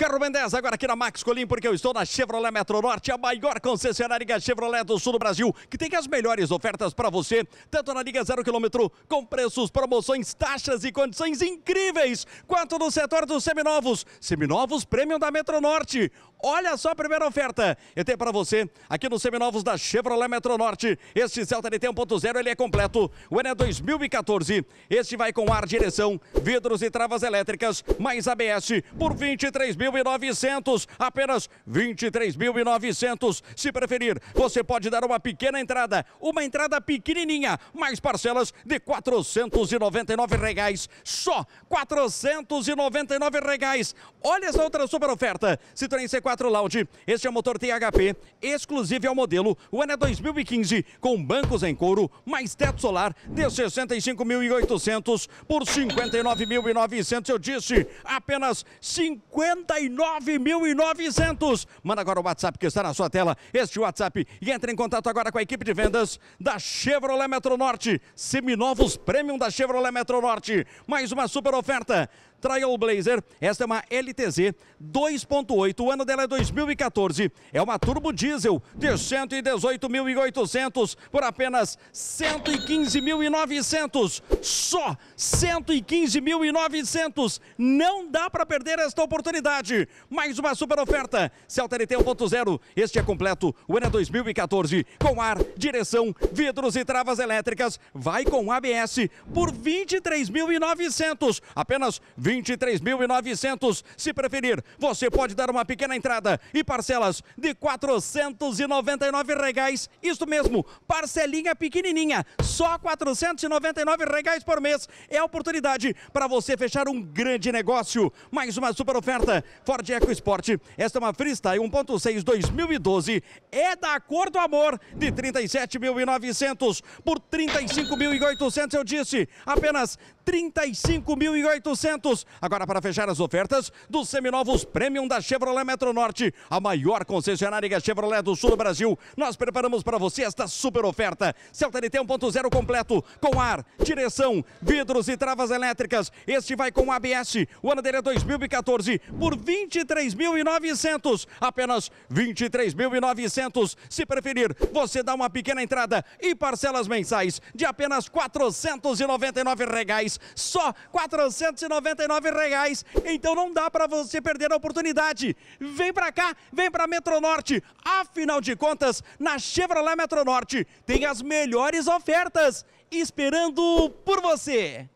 Carro Ben 10 agora aqui na Max Colim, porque eu estou na Chevrolet Metro Norte, a maior concessionária Chevrolet do sul do Brasil, que tem as melhores ofertas para você, tanto na Liga Zero Quilômetro, com preços, promoções, taxas e condições incríveis, quanto no setor dos seminovos. Seminovos Premium da Metro Norte. Olha só a primeira oferta. Eu tenho para você, aqui nos seminovos da Chevrolet Metro Norte, este Celta NT 1.0, ele é completo. O Ené 2014, este vai com ar, direção, vidros e travas elétricas, mais ABS, por 23 mil 23.900, apenas 23.900. Se preferir, você pode dar uma pequena entrada, uma entrada pequenininha, mais parcelas de R$ 499 reais. Só R$ 499 reais. Olha essa outra super oferta. Citroën C4 Lounge. Este é o motor THP, exclusivo ao modelo. O ano é 2015, com bancos em couro, mais teto solar de 65.800 por 59.900. Eu disse, apenas 50 49.900. Manda agora o WhatsApp que está na sua tela, este WhatsApp, e entre em contato agora com a equipe de vendas da Chevrolet Metro Norte. Seminovos Premium da Chevrolet Metro Norte. Mais uma super oferta. Trailblazer. Esta é uma LTZ 2.8. O ano dela é 2014. É uma turbo diesel de 118.800 por apenas 115.900. Só 115.900. Não dá para perder esta oportunidade. Mais uma super oferta. Celta LT 1.0. Este é completo. O ano é 2014. Com ar, direção, vidros e travas elétricas. Vai com ABS por 23.900. Apenas 20 23.900. Se preferir, você pode dar uma pequena entrada e parcelas de 499 reais Isso mesmo, parcelinha pequenininha, só 499 reais por mês. É a oportunidade para você fechar um grande negócio. Mais uma super oferta, Ford EcoSport. Esta é uma Freestyle 1.6 2012. É da cor do amor, de 37.900 por 35.800, eu disse. Apenas 35.800. Deus. Agora para fechar as ofertas dos seminovos Premium da Chevrolet Metro Norte, a maior concessionária Chevrolet do sul do Brasil. Nós preparamos para você esta super oferta. Celta NT 1.0 completo, com ar, direção, vidros e travas elétricas. Este vai com ABS. O ano dele é 2014 por 23.900. Apenas 23.900. Se preferir, você dá uma pequena entrada e parcelas mensais de apenas 499 reais, Só 499 então não dá para você perder a oportunidade. Vem para cá, vem para Metronorte. Afinal de contas, na Chevrolet Metronorte tem as melhores ofertas esperando por você.